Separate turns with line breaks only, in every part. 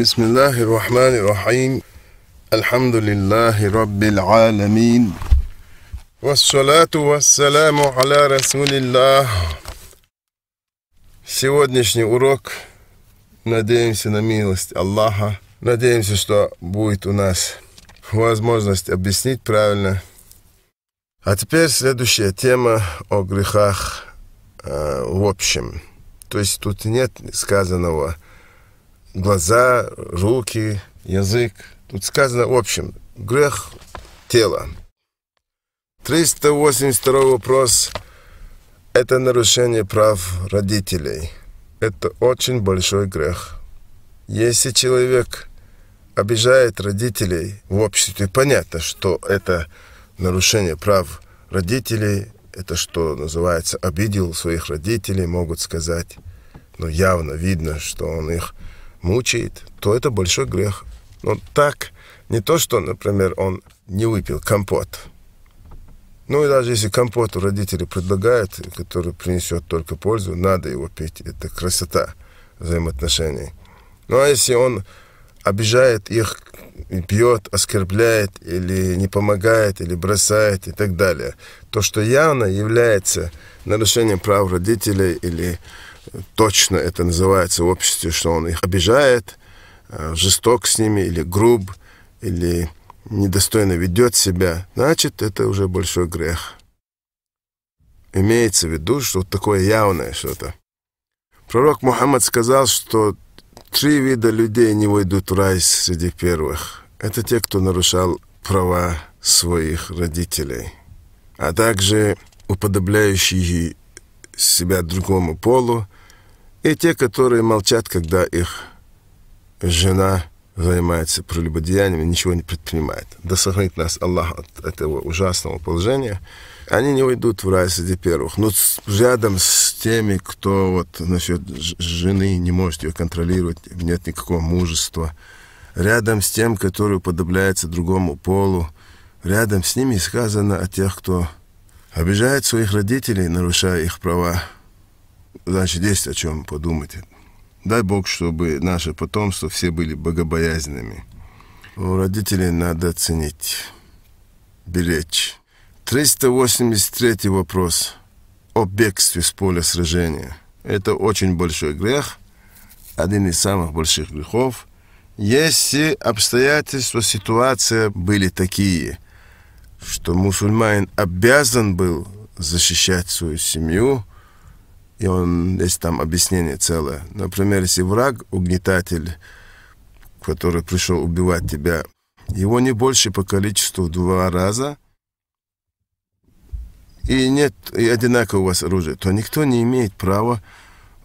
بسم الله الرحمن الرحيم الحمد لله رب العالمين والصلاة والسلام على رسول الله Сегодняшний урок Надеемся на милость Аллаха Надеемся, что будет у нас возможность объяснить правильно А теперь следующая тема о грехах э, в общем То есть тут нет сказанного глаза, руки, язык. Тут сказано в общем, грех тела. 382 вопрос – это нарушение прав родителей. Это очень большой грех. Если человек обижает родителей в обществе, понятно, что это нарушение прав родителей, это что называется, обидел своих родителей, могут сказать, но явно видно, что он их мучает, то это большой грех. Но так не то, что, например, он не выпил компот. Ну и даже если компот у родителей предлагают, который принесет только пользу, надо его пить. Это красота взаимоотношений. Ну а если он обижает их, бьет, оскорбляет или не помогает, или бросает и так далее, то, что явно является нарушением прав родителей или точно это называется в обществе, что он их обижает, э, жесток с ними или груб, или недостойно ведет себя, значит, это уже большой грех. Имеется в виду, что вот такое явное что-то. Пророк Мухаммад сказал, что три вида людей не войдут в рай среди первых. Это те, кто нарушал права своих родителей, а также уподобляющие себя другому полу и те, которые молчат, когда их жена занимается прелюбодеяниями, ничего не предпринимает. Да сохранит нас Аллах от этого ужасного положения. Они не уйдут в рай среди первых. Но рядом с теми, кто вот насчет жены не может ее контролировать, нет никакого мужества. Рядом с тем, который уподобляется другому полу. Рядом с ними сказано о тех, кто обижает своих родителей, нарушая их права. Значит, есть о чем подумать. Дай Бог, чтобы наше потомство все были богобоязненными. У родителей надо ценить, беречь. 383 вопрос о бегстве с поля сражения. Это очень большой грех, один из самых больших грехов. Если обстоятельства, ситуация были такие, что мусульманин обязан был защищать свою семью – и он, есть там объяснение целое. Например, если враг, угнетатель, который пришел убивать тебя, его не больше по количеству два раза, и нет и одинаково у вас оружия, то никто не имеет права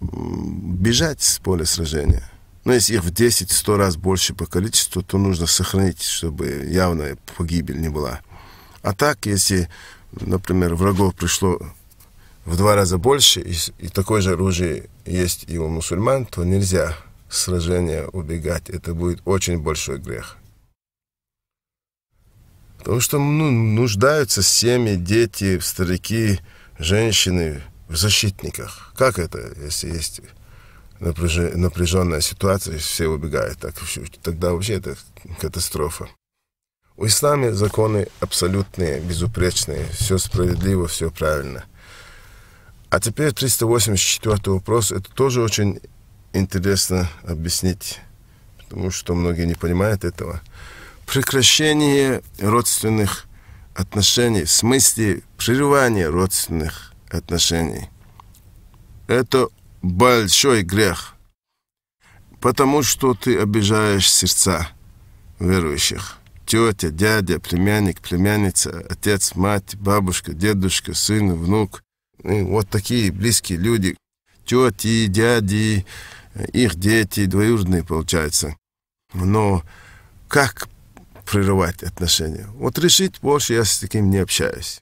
бежать с поля сражения. Но если их в 10-100 раз больше по количеству, то нужно сохранить, чтобы явная погибель не была. А так, если, например, врагов пришло в два раза больше, и, и такое же оружие есть и у мусульман, то нельзя с сражения убегать. Это будет очень большой грех. Потому что ну, нуждаются семьи, дети, старики, женщины в защитниках. Как это, если есть напряженная ситуация, все убегают? Так, тогда вообще это катастрофа. У исламе законы абсолютные, безупречные. Все справедливо, все правильно – а теперь 384 вопрос. Это тоже очень интересно объяснить, потому что многие не понимают этого. Прекращение родственных отношений, в смысле прерывания родственных отношений, это большой грех, потому что ты обижаешь сердца верующих. Тетя, дядя, племянник, племянница, отец, мать, бабушка, дедушка, сын, внук, и вот такие близкие люди, тети, дяди, их дети, двоюродные получается. Но как прерывать отношения? Вот решить больше я с таким не общаюсь.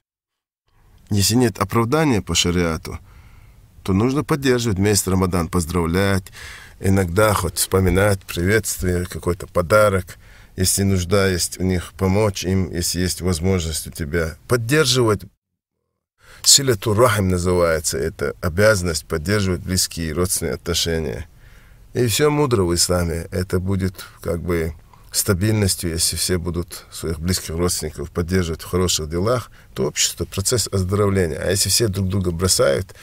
Если нет оправдания по шариату, то нужно поддерживать месяц Рамадан, поздравлять, иногда хоть вспоминать приветствие, какой-то подарок. Если нужда есть у них, помочь им, если есть возможность у тебя. Поддерживать Силяту рахим называется это обязанность поддерживать близкие родственные отношения. И все мудро в исламе. Это будет как бы стабильностью, если все будут своих близких родственников поддерживать в хороших делах, то общество, процесс оздоровления. А если все друг друга бросают,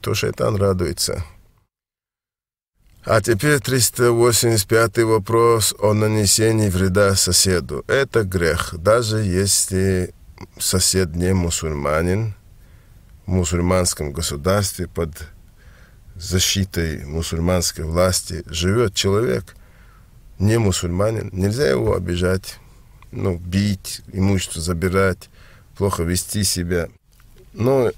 то шайтан радуется. А теперь 385 вопрос о нанесении вреда соседу. Это грех, даже если сосед не мусульманин, мусульманском государстве под защитой мусульманской власти живет человек, не мусульманин, нельзя его обижать, ну, бить, имущество забирать, плохо вести себя. Но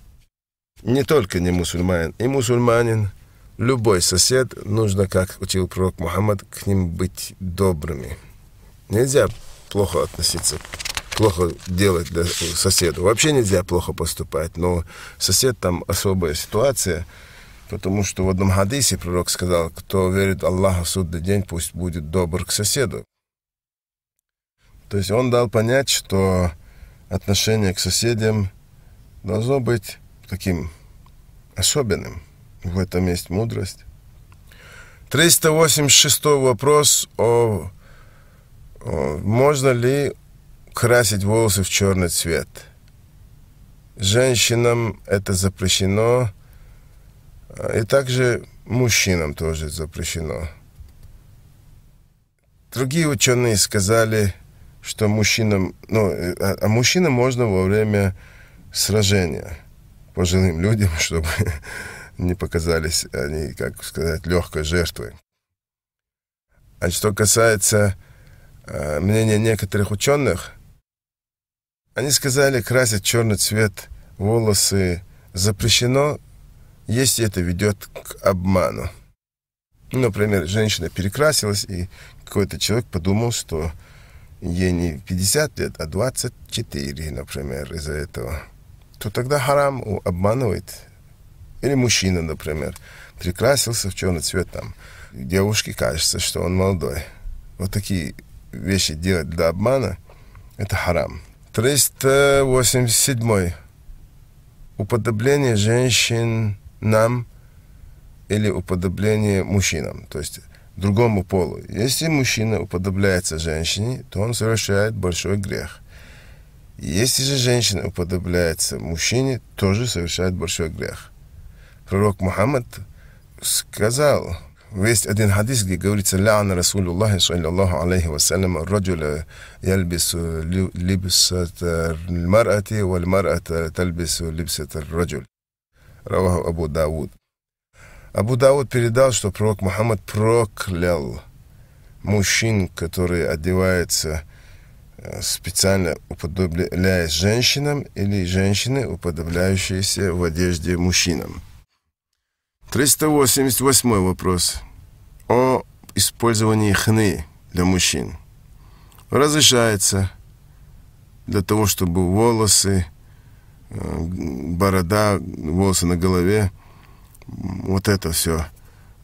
не только не мусульманин, и мусульманин, любой сосед, нужно, как учил пророк Мухаммад, к ним быть добрыми. Нельзя плохо относиться плохо делать соседу. Вообще нельзя плохо поступать, но сосед там особая ситуация, потому что в одном хадисе пророк сказал, кто верит Аллаху в судный день, пусть будет добр к соседу. То есть он дал понять, что отношение к соседям должно быть таким особенным. В этом есть мудрость. 386 вопрос о, о можно ли красить волосы в черный цвет. Женщинам это запрещено, а, и также мужчинам тоже запрещено. Другие ученые сказали, что мужчинам, ну, э, а, а, мужчинам можно во время сражения пожилым людям, чтобы не показались они, как сказать, легкой жертвой. А что касается э, мнения некоторых ученых, они сказали, красить черный цвет волосы запрещено, если это ведет к обману. Например, женщина перекрасилась, и какой-то человек подумал, что ей не 50 лет, а 24, например, из-за этого. То тогда харам обманывает. Или мужчина, например, прикрасился в черный цвет там. Девушке кажется, что он молодой. Вот такие вещи делать для обмана – это харам. 387. Уподобление женщин нам или уподобление мужчинам, то есть другому полу. Если мужчина уподобляется женщине, то он совершает большой грех. Если же женщина уподобляется мужчине, тоже совершает большой грех. Пророк Мухаммад сказал, есть один хадис, где говорится «Лян Расулюллахи саллиллаху алейхи вассалям раджуля яльбис либсат марати валь марата тальбис либсат раджуль». Раваху Абу Дауд. Абу Дауд передал, что пророк Мухаммад проклял мужчин, которые одеваются э, специально уподобляясь женщинам или женщины, уподобляющиеся в одежде мужчинам. 388 вопрос. О использовании хны для мужчин. Разрешается для того, чтобы волосы, э, борода, волосы на голове, вот это все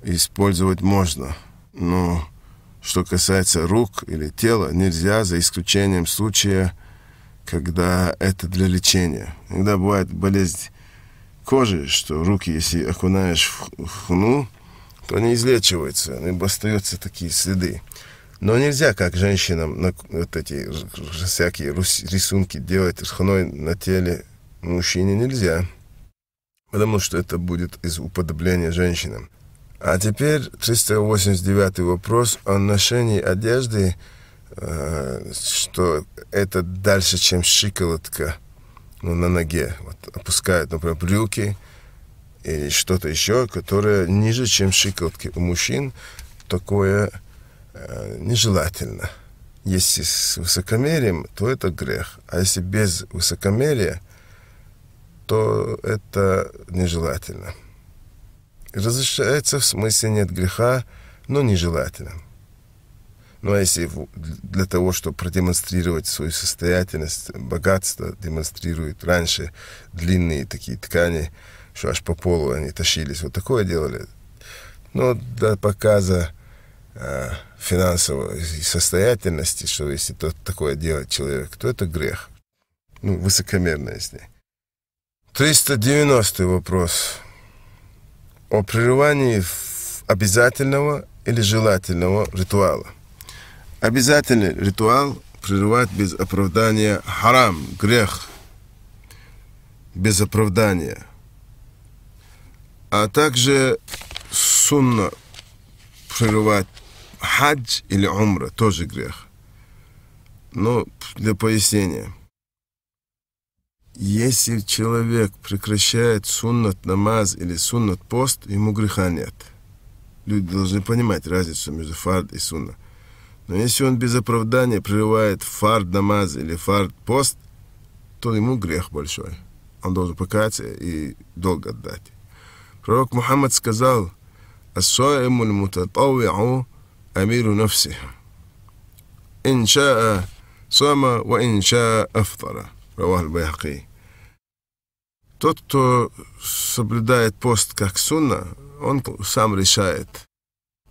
использовать можно. Но что касается рук или тела, нельзя, за исключением случая, когда это для лечения. Иногда бывает болезнь кожи, что руки, если окунаешь в хну, то они излечиваются, ибо остаются такие следы. Но нельзя, как женщинам, на, вот эти всякие рисунки делать с хной на теле мужчине нельзя, потому что это будет из уподобления женщинам. А теперь 389 вопрос о ношении одежды, э, что это дальше, чем щиколотка – ну, на ноге. Вот, опускают, например, брюки или что-то еще, которое ниже, чем щиколотки. У мужчин такое э, нежелательно. Если с высокомерием, то это грех. А если без высокомерия, то это нежелательно. Разрешается в смысле нет греха, но нежелательно. Но ну, а если для того, чтобы продемонстрировать свою состоятельность, богатство, демонстрируют раньше длинные такие ткани, что аж по полу они тащились. Вот такое делали. Но для показа э, финансовой состоятельности, что если тот такое делает человек, то это грех. Ну, высокомерно, если. 390 вопрос. О прерывании обязательного или желательного ритуала. Обязательный ритуал прерывать без оправдания харам, грех, без оправдания. А также сунна прерывать хадж или умра, тоже грех. Но для пояснения. Если человек прекращает суннат намаз или суннат пост, ему греха нет. Люди должны понимать разницу между фард и сунна. Но если он без оправдания прерывает фард-намаз или фард-пост, то ему грех большой. Он должен покаяться и долг отдать. Пророк Мухаммад сказал, «Ас-суаиму амиру нафсиха». «Иншаа сама ва иншаа афтара». Равах аль Тот, кто соблюдает пост как сунна, он сам решает,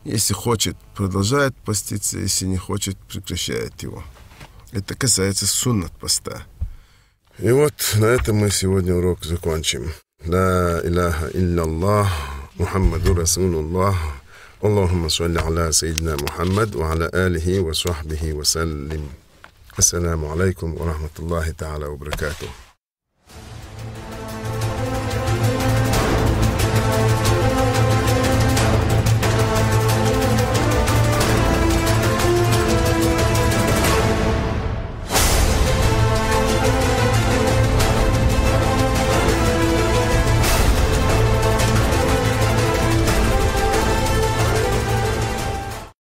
если хочет, продолжает поститься, если не хочет, прекращает его. Это касается суннат поста. И вот на этом мы сегодня урок закончим. لا إله إلا الله محمد رسول الله اللهم صل على سيدنا محمد وعلى آله وصحبه وسلم السلام عليكم ورحمة الله تعالى وبركاته